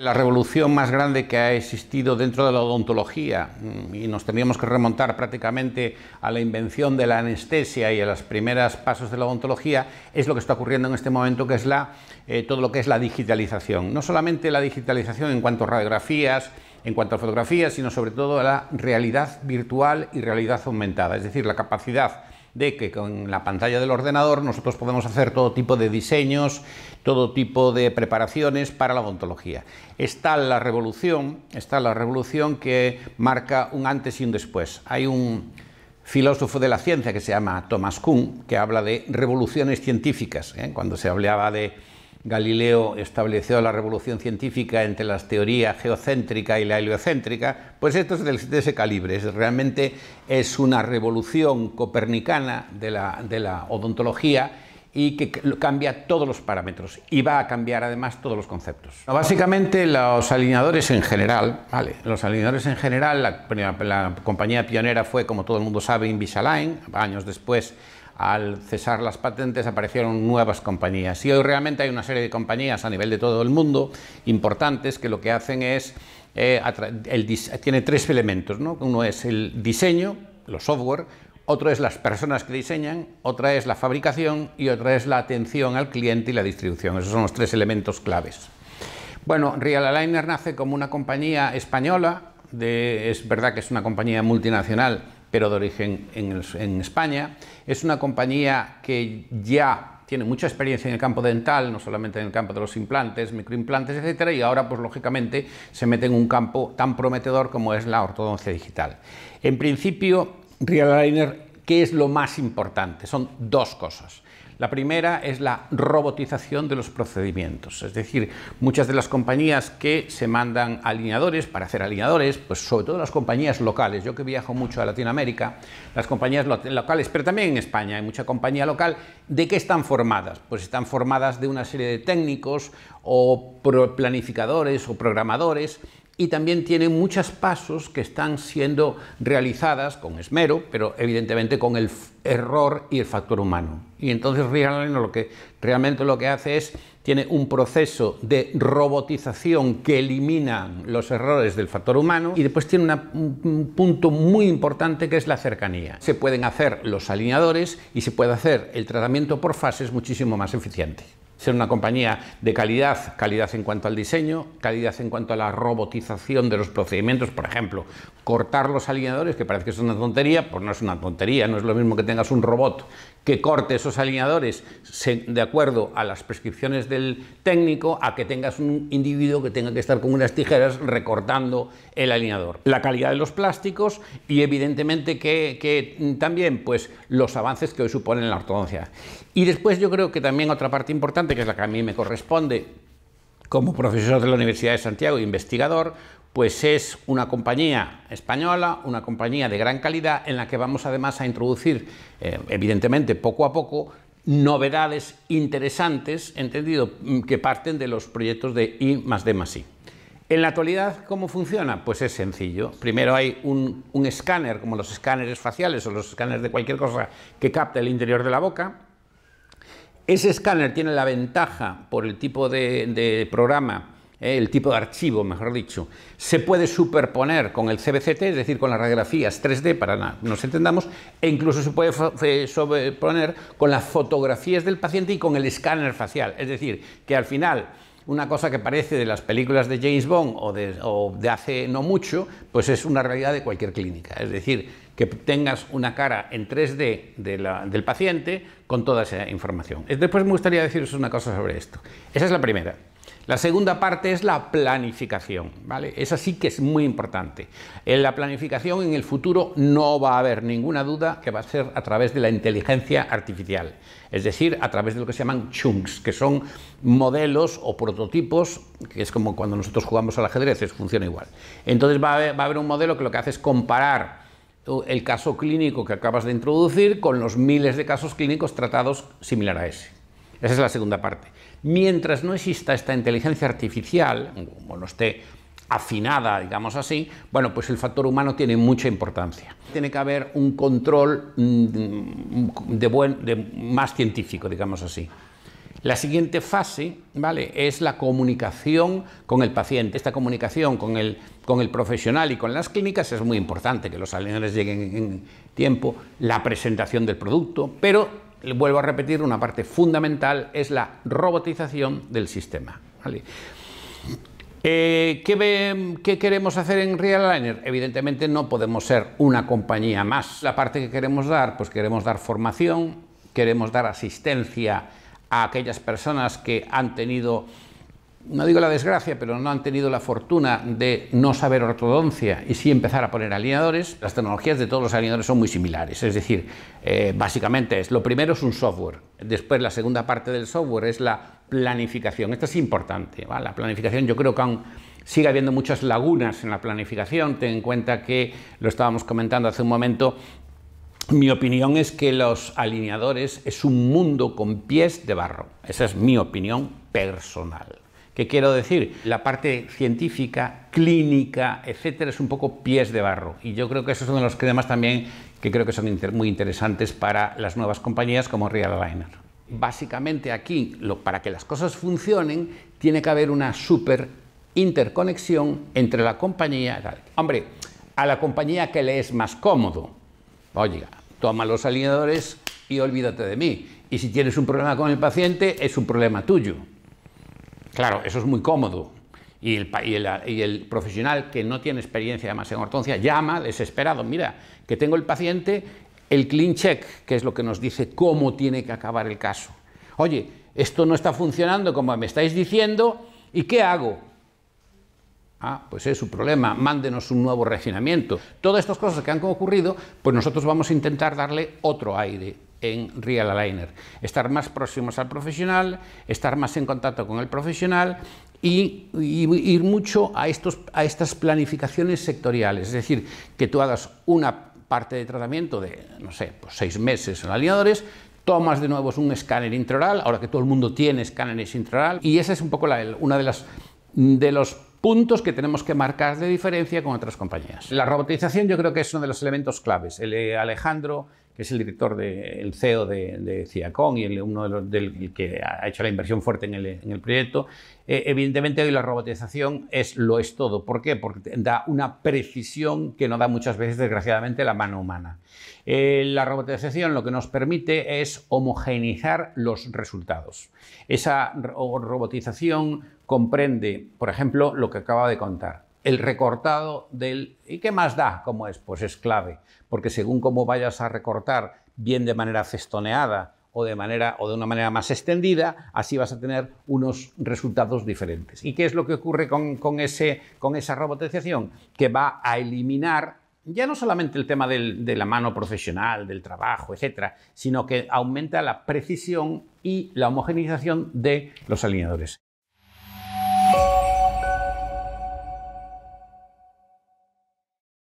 La revolución más grande que ha existido dentro de la odontología, mm, y nos tendríamos que remontar prácticamente a la invención de la anestesia y a los primeros pasos de la odontología, es lo que está ocurriendo en este momento, que es la, eh, todo lo que es la digitalización. No solamente la digitalización en cuanto a radiografías, en cuanto a fotografías, sino sobre todo a la realidad virtual y realidad aumentada, es decir, la capacidad de que con la pantalla del ordenador nosotros podemos hacer todo tipo de diseños, todo tipo de preparaciones para la odontología. Está la revolución, está la revolución que marca un antes y un después. Hay un filósofo de la ciencia que se llama Thomas Kuhn, que habla de revoluciones científicas. ¿eh? Cuando se hablaba de Galileo estableció la revolución científica entre las teorías geocéntrica y la heliocéntrica, pues esto es de ese calibre, realmente es una revolución copernicana de la, odontología y que cambia todos los parámetros y va a cambiar además todos los conceptos. Básicamente los alineadores en general, vale, los alineadores en general, la compañía pionera fue, como todo el mundo sabe, Invisalign, años después al cesar las patentes aparecieron nuevas compañías. Y hoy realmente hay una serie de compañías a nivel de todo el mundo importantes que lo que hacen es, eh, tiene tres elementos. ¿no? Uno es el diseño, los software, otro es las personas que diseñan, otra es la fabricación y otra es la atención al cliente y la distribución. Esos son los tres elementos claves. Bueno, Real Aligner nace como una compañía española, es verdad que es una compañía multinacional, pero de origen en, España. Es una compañía que ya tiene mucha experiencia en el campo dental, no solamente en el campo de los implantes, microimplantes, etcétera, y ahora, pues lógicamente, se mete en un campo tan prometedor como es la ortodoncia digital. En principio, Realigner, ¿qué es lo más importante? Son dos cosas. La primera es la robotización de los procedimientos, es decir, muchas de las compañías que se mandan alineadores para hacer alineadores, pues sobre todo las compañías locales, yo que viajo mucho a Latinoamérica, las compañías locales, pero también en España hay mucha compañía local, ¿de qué están formadas? Pues están formadas de una serie de técnicos o planificadores o programadores y también tiene muchos pasos que están siendo realizadas con esmero, pero evidentemente con el error y el factor humano. Y entonces lo que, realmente lo que hace es, tiene un proceso de robotización que elimina los errores del factor humano y después tiene un punto muy importante que es la cercanía. Se pueden hacer los alineadores y se puede hacer el tratamiento por fases muchísimo más eficiente ser una compañía de calidad, calidad en cuanto al diseño, calidad en cuanto a la robotización de los procedimientos, por ejemplo, cortar los alineadores, que parece que es una tontería, pues no es una tontería, no es lo mismo que tengas un robot que corte esos alineadores de acuerdo a las prescripciones del técnico, a que tengas un individuo que tenga que estar con unas tijeras recortando el alineador. La calidad de los plásticos y evidentemente que, que también pues, los avances que hoy suponen la ortodoncia. Y después yo creo que también otra parte importante que es la que a mí me corresponde como profesor de la Universidad de Santiago e investigador, pues es una compañía española, una compañía de gran calidad, en la que vamos además a introducir, eh, evidentemente, poco a poco, novedades interesantes, entendido, mm, que parten de los proyectos de I más D I. En la actualidad, ¿cómo funciona? Pues es sencillo. Primero hay un, un escáner, como los escáneres faciales o los escáneres de cualquier cosa, que capta el interior de la boca. Ese escáner tiene la ventaja por el tipo de, programa, eh, el tipo de archivo, mejor dicho. Se puede superponer con el CBCT, es decir, con las radiografías 3D, para nada, nos entendamos, e incluso se puede eh, superponer con las fotografías del paciente y con el escáner facial. Es decir, que al final una cosa que parece de las películas de James Bond o de, hace no mucho, pues es una realidad de cualquier clínica. Es decir, que tengas una cara en 3D del paciente con toda esa información. Después me gustaría deciros una cosa sobre esto. Esa es la primera. La segunda parte es la planificación, ¿vale? Esa sí que es muy importante. En la planificación en el futuro no va a haber ninguna duda que va a ser a través de la inteligencia artificial, es decir, a través de lo que se llaman chunks, que son modelos o prototipos, que es como cuando nosotros jugamos al ajedrez, funciona igual. Entonces va a haber un modelo que lo que hace es comparar el caso clínico que acabas de introducir con los miles de casos clínicos tratados similar a ese. Esa es la segunda parte. Mientras no exista esta inteligencia artificial, o no esté afinada, digamos así, bueno, pues el factor humano tiene mucha importancia. Tiene que haber un control mm, de, buen, de más científico, digamos así. La siguiente fase ¿vale? es la comunicación con el paciente. Esta comunicación con el, con el profesional y con las clínicas es muy importante, que los les lleguen en tiempo, la presentación del producto, pero vuelvo a repetir, una parte fundamental es la robotización del sistema. Eh, ¿qué, queremos hacer en Real Evidentemente no podemos ser una compañía más. La parte que queremos dar, pues queremos dar formación, queremos dar asistencia a aquellas personas que han tenido no digo la desgracia, pero no han tenido la fortuna de no saber ortodoncia y sí empezar a poner alineadores, las tecnologías de todos los alineadores son muy similares. Es decir, eh, básicamente es, lo primero es un software, después la segunda parte del software es la planificación. Esto es importante, la planificación yo creo que aún sigue habiendo muchas lagunas en la planificación, ten en cuenta que, lo estábamos comentando hace un momento, mi opinión es que los alineadores es un mundo con pies de barro. Esa es mi opinión personal. ¿Qué quiero decir? La parte científica, clínica, etcétera, es un poco pies de barro. Y yo creo que esos son de los temas también que creo que son muy interesantes para las nuevas compañías como Real básicamente aquí, para que las cosas funcionen, tiene que haber una super interconexión entre la compañía. Hombre, a la compañía que le es más cómodo. Oiga, toma los alineadores y olvídate de mí. Y si tienes un problema con el paciente, es un problema tuyo. Claro, eso es muy cómodo. Y el, profesional que no tiene experiencia además en ortodoncia llama desesperado, mira, que tengo el paciente, el clean check, que es lo que nos dice cómo tiene que acabar el caso. Oye, esto no está funcionando como me estáis diciendo, ¿y qué hago? Ah, pues es su problema, mándenos un nuevo refinamiento. Todas estas cosas que han ocurrido, pues nosotros vamos a intentar darle otro aire, en Real Aligner. Estar más próximos al profesional, estar más en contacto con el profesional y, ir mucho a, estos, a estas planificaciones sectoriales. Es decir, que tú hagas una parte de tratamiento de, no sé, pues seis meses en alineadores, tomas de nuevo un escáner intraoral, ahora que todo el mundo tiene escáneres intraoral, y ese es un poco la, una de las de los puntos que tenemos que marcar de diferencia con otras compañías. La robotización yo creo que es uno de los elementos claves. El eh, Alejandro es el director, del CEO de, de y el, uno de los que ha hecho la inversión fuerte en el, proyecto. Eh, evidentemente hoy la robotización es, lo es todo. ¿Por qué? Porque da una precisión que no da muchas veces, desgraciadamente, la mano humana. Eh, la robotización lo que nos permite es homogeneizar los resultados. Esa robotización comprende, por ejemplo, lo que acaba de contar el recortado del... ¿Y qué más da? ¿Cómo es? Pues es clave, porque según cómo vayas a recortar, bien de manera festoneada o de, manera, o de una manera más extendida, así vas a tener unos resultados diferentes. ¿Y qué es lo que ocurre con, ese, con esa robotización? Que va a eliminar ya no solamente el tema de la mano profesional, del trabajo, etcétera, sino que aumenta la precisión y la homogeneización de los alineadores.